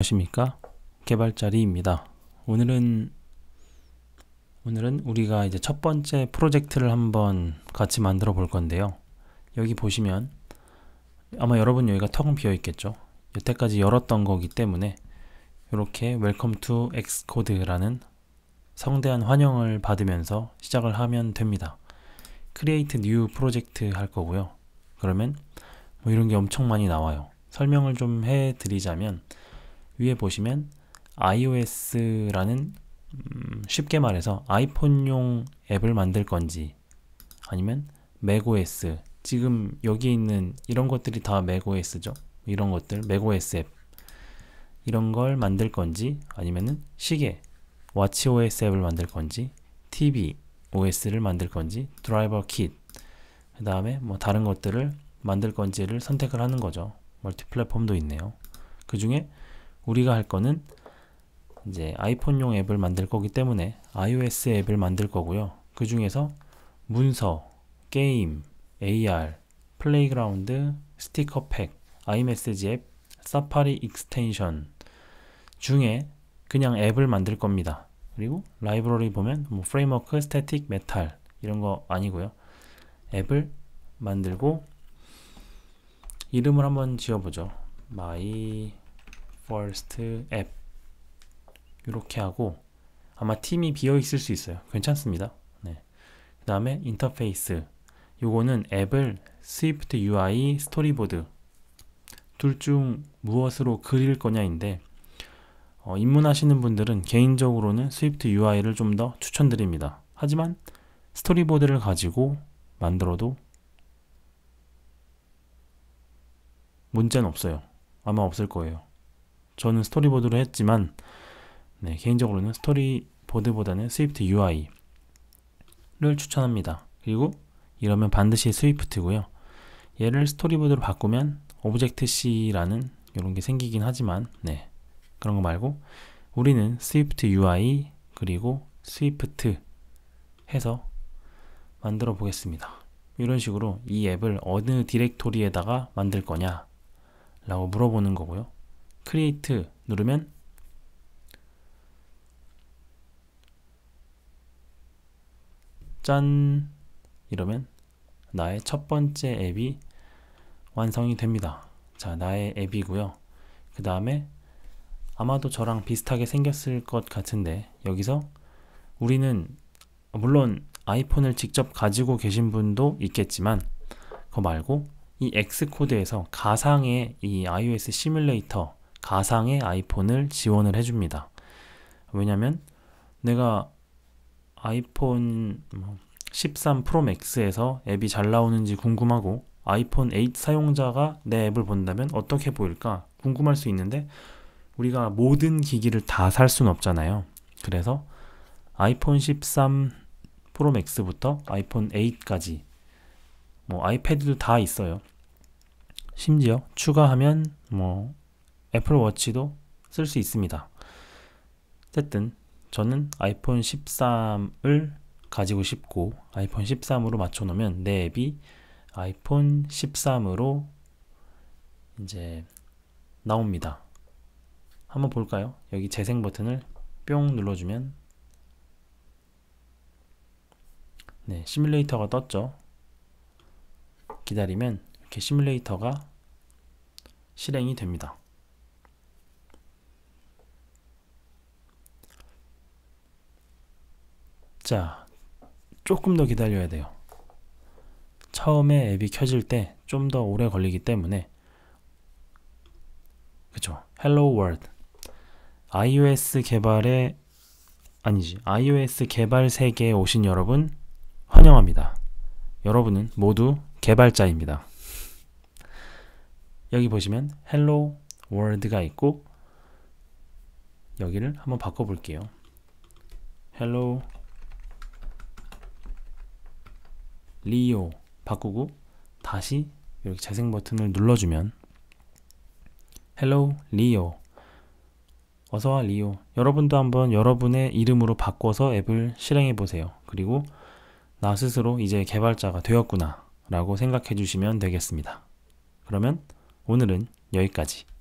안녕하십니까 개발자리입니다 오늘은 오늘은 우리가 이제 첫 번째 프로젝트를 한번 같이 만들어 볼 건데요 여기 보시면 아마 여러분 여기가 텅 비어 있겠죠 여태까지 열었던 거기 때문에 이렇게 welcome to xcode 라는 성대한 환영을 받으면서 시작을 하면 됩니다 create new project 할 거고요 그러면 뭐 이런 게 엄청 많이 나와요 설명을 좀 해드리자면 위에 보시면 iOS라는 음, 쉽게 말해서 아이폰용 앱을 만들 건지 아니면 macOS 지금 여기 있는 이런 것들이 다 macOS죠 이런 것들 macOS 앱 이런 걸 만들 건지 아니면 시계 watchOS 앱을 만들 건지 TV OS를 만들 건지 드라이버 킷그 다음에 뭐 다른 것들을 만들 건지를 선택을 하는 거죠 멀티 플랫폼도 있네요 그 중에 우리가 할 거는 이제 아이폰용 앱을 만들 거기 때문에 iOS 앱을 만들 거고요. 그 중에서 문서, 게임, AR, 플레이그라운드, 스티커 팩, 아이메시지 앱, 사파리 익스텐션 중에 그냥 앱을 만들 겁니다. 그리고 라이브러리 보면 뭐 프레임워크, 스태틱, 메탈 이런 거 아니고요. 앱을 만들고 이름을 한번 지어보죠. 마이 first app 이렇게 하고 아마 팀이 비어 있을 수 있어요. 괜찮습니다. 네. 그 다음에 인터페이스 요거는 앱을 Swift UI 스토리보드 둘 중 무엇으로 그릴 거냐인데 어, 입문하시는 분들은 개인적으로는 Swift UI를 좀 더 추천드립니다. 하지만 스토리보드를 가지고 만들어도 문제는 없어요. 아마 없을 거예요. 저는 스토리보드로 했지만 네, 개인적으로는 스토리보드보다는 스위프트 UI를 추천합니다. 그리고 이러면 반드시 스위프트고요. 얘를 스토리보드로 바꾸면 오브젝트 C라는 이런 게 생기긴 하지만 네, 그런 거 말고 우리는 스위프트 UI 그리고 스위프트 해서 만들어 보겠습니다. 이런 식으로 이 앱을 어느 디렉토리에다가 만들 거냐 라고 물어보는 거고요. 크리에이트 누르면 짠 이러면 나의 첫 번째 앱이 완성이 됩니다. 자, 나의 앱이고요. 그 다음에 아마도 저랑 비슷하게 생겼을 것 같은데 여기서 우리는 물론 아이폰을 직접 가지고 계신 분도 있겠지만 그거 말고 이 X코드에서 가상의 이 iOS 시뮬레이터 가상의 아이폰을 지원을 해줍니다. 왜냐면 내가 아이폰 13 뭐 프로 맥스에서 앱이 잘 나오는지 궁금하고 아이폰 8 사용자가 내 앱을 본다면 어떻게 보일까 궁금할 수 있는데 우리가 모든 기기를 다 살 수는 없잖아요. 그래서 아이폰 13 프로 맥스부터 아이폰 8까지 뭐 아이패드도 다 있어요. 심지어 추가하면 뭐 애플워치도 쓸 수 있습니다. 어쨌든 저는 아이폰 13을 가지고 싶고 아이폰 13으로 맞춰놓으면 내 앱이 아이폰 13으로 이제 나옵니다. 한번 볼까요? 여기 재생 버튼을 뿅 눌러주면 네, 시뮬레이터가 떴죠. 기다리면 이렇게 시뮬레이터가 실행이 됩니다. 자, 조금 더 기다려야 돼요. 처음에 앱이 켜질 때 좀 더 오래 걸리기 때문에 그쵸 Hello World iOS 개발에 아니지 iOS 개발 세계에 오신 여러분 환영합니다. 여러분은 모두 개발자입니다. 여기 보시면 Hello World가 있고 여기를 한번 바꿔볼게요. Hello 리오 바꾸고 다시 이렇게 재생 버튼을 눌러주면 헬로 리오 어서와 리오 여러분도 한번 여러분의 이름으로 바꿔서 앱을 실행해 보세요 그리고 나 스스로 이제 개발자가 되었구나 라고 생각해 주시면 되겠습니다 그러면 오늘은 여기까지